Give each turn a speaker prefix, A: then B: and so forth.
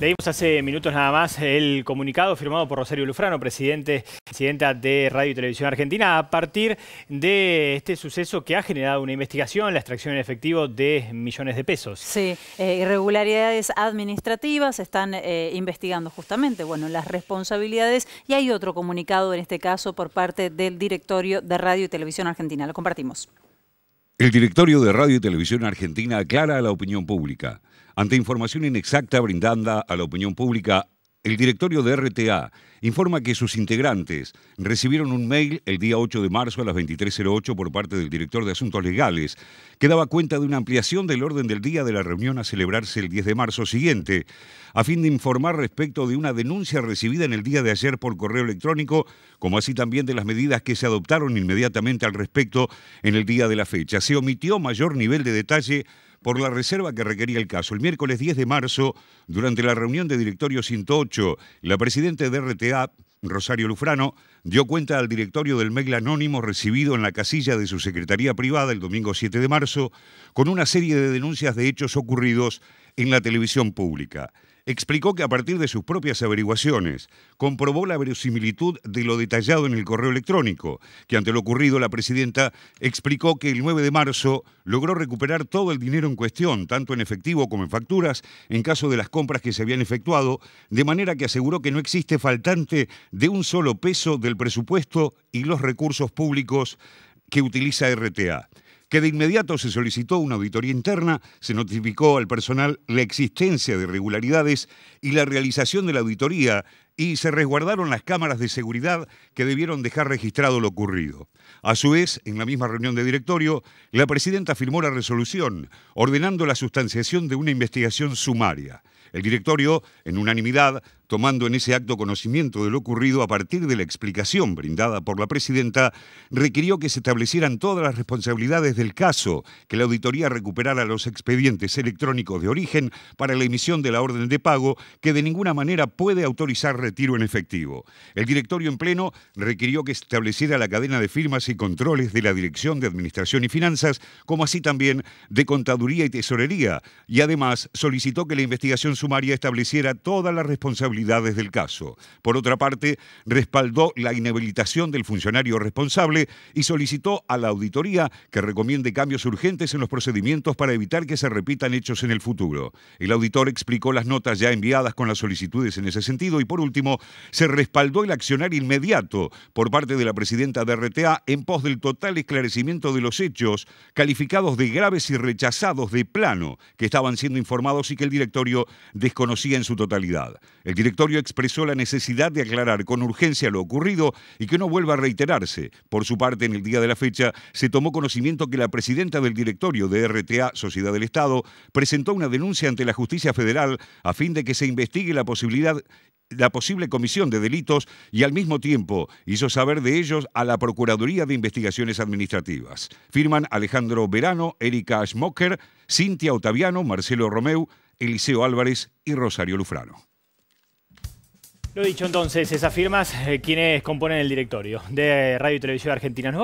A: Leímos hace minutos nada más el comunicado firmado por Rosario Lufrano, presidente, presidenta de Radio y Televisión Argentina, a partir de este suceso que ha generado una investigación, la extracción en efectivo de millones de pesos. Sí, eh, irregularidades administrativas están eh, investigando justamente, bueno, las responsabilidades y hay otro comunicado en este caso por parte del directorio de Radio y Televisión Argentina. Lo compartimos. El directorio de Radio y Televisión Argentina aclara a la opinión pública. Ante información inexacta brindada a la opinión pública el directorio de RTA informa que sus integrantes recibieron un mail el día 8 de marzo a las 23.08 por parte del director de Asuntos Legales, que daba cuenta de una ampliación del orden del día de la reunión a celebrarse el 10 de marzo siguiente, a fin de informar respecto de una denuncia recibida en el día de ayer por correo electrónico, como así también de las medidas que se adoptaron inmediatamente al respecto en el día de la fecha. Se omitió mayor nivel de detalle por la reserva que requería el caso. El miércoles 10 de marzo, durante la reunión de directorio 108, la presidenta de RTA, Rosario Lufrano, dio cuenta al directorio del mail anónimo recibido en la casilla de su secretaría privada el domingo 7 de marzo, con una serie de denuncias de hechos ocurridos en la televisión pública explicó que a partir de sus propias averiguaciones comprobó la verosimilitud de lo detallado en el correo electrónico, que ante lo ocurrido la presidenta explicó que el 9 de marzo logró recuperar todo el dinero en cuestión, tanto en efectivo como en facturas, en caso de las compras que se habían efectuado, de manera que aseguró que no existe faltante de un solo peso del presupuesto y los recursos públicos que utiliza RTA que de inmediato se solicitó una auditoría interna, se notificó al personal la existencia de irregularidades y la realización de la auditoría y se resguardaron las cámaras de seguridad que debieron dejar registrado lo ocurrido. A su vez, en la misma reunión de directorio, la presidenta firmó la resolución ordenando la sustanciación de una investigación sumaria. El directorio, en unanimidad, tomando en ese acto conocimiento de lo ocurrido a partir de la explicación brindada por la presidenta, requirió que se establecieran todas las responsabilidades del caso, que la auditoría recuperara los expedientes electrónicos de origen para la emisión de la orden de pago, que de ninguna manera puede autorizar tiro en efectivo. El directorio en pleno requirió que estableciera la cadena de firmas y controles de la Dirección de Administración y Finanzas, como así también de Contaduría y Tesorería, y además solicitó que la investigación sumaria estableciera todas las responsabilidades del caso. Por otra parte, respaldó la inhabilitación del funcionario responsable y solicitó a la auditoría que recomiende cambios urgentes en los procedimientos para evitar que se repitan hechos en el futuro. El auditor explicó las notas ya enviadas con las solicitudes en ese sentido y por último, se respaldó el accionar inmediato por parte de la presidenta de RTA en pos del total esclarecimiento de los hechos calificados de graves y rechazados de plano que estaban siendo informados y que el directorio desconocía en su totalidad. El directorio expresó la necesidad de aclarar con urgencia lo ocurrido y que no vuelva a reiterarse. Por su parte, en el día de la fecha se tomó conocimiento que la presidenta del directorio de RTA, Sociedad del Estado, presentó una denuncia ante la justicia federal a fin de que se investigue la posibilidad la posible comisión de delitos y al mismo tiempo hizo saber de ellos a la Procuraduría de Investigaciones Administrativas. Firman Alejandro Verano, Erika Schmocker, Cintia Otaviano, Marcelo Romeu, Eliseo Álvarez y Rosario Lufrano. Lo dicho entonces, esas firmas, eh, quienes componen el directorio de Radio y Televisión Argentina.